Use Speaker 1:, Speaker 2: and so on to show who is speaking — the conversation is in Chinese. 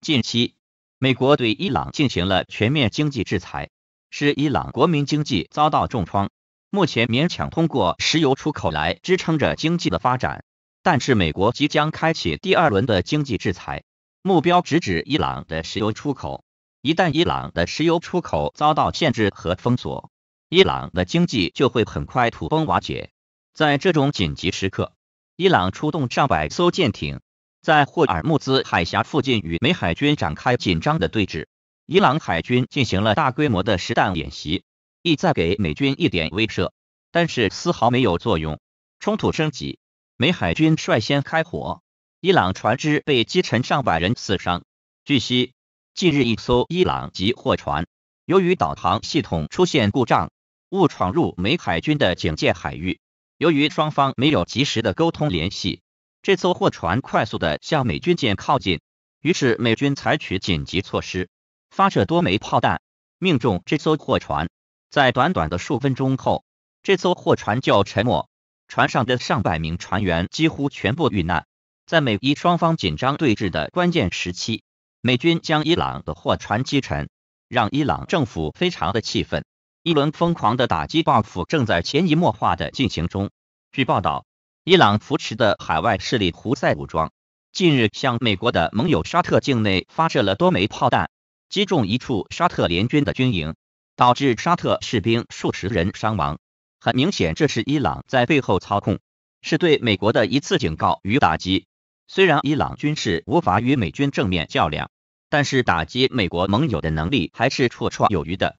Speaker 1: 近期，美国对伊朗进行了全面经济制裁，使伊朗国民经济遭到重创，目前勉强通过石油出口来支撑着经济的发展。但是，美国即将开启第二轮的经济制裁，目标直指伊朗的石油出口。一旦伊朗的石油出口遭到限制和封锁，伊朗的经济就会很快土崩瓦解。在这种紧急时刻，伊朗出动上百艘舰艇。在霍尔木兹海峡附近与美海军展开紧张的对峙，伊朗海军进行了大规模的实弹演习，意在给美军一点威慑，但是丝毫没有作用。冲突升级，美海军率先开火，伊朗船只被击沉，上百人死伤。据悉，近日一艘伊朗籍货船由于导航系统出现故障，误闯入美海军的警戒海域。由于双方没有及时的沟通联系。这艘货船快速的向美军舰靠近，于是美军采取紧急措施，发射多枚炮弹，命中这艘货船。在短短的数分钟后，这艘货船就沉没，船上的上百名船员几乎全部遇难。在美伊双方紧张对峙的关键时期，美军将伊朗的货船击沉，让伊朗政府非常的气愤。一轮疯狂的打击报复正在潜移默化的进行中。据报道。伊朗扶持的海外势力胡塞武装近日向美国的盟友沙特境内发射了多枚炮弹，击中一处沙特联军的军营，导致沙特士兵数十人伤亡。很明显，这是伊朗在背后操控，是对美国的一次警告与打击。虽然伊朗军事无法与美军正面较量，但是打击美国盟友的能力还是绰绰有余的。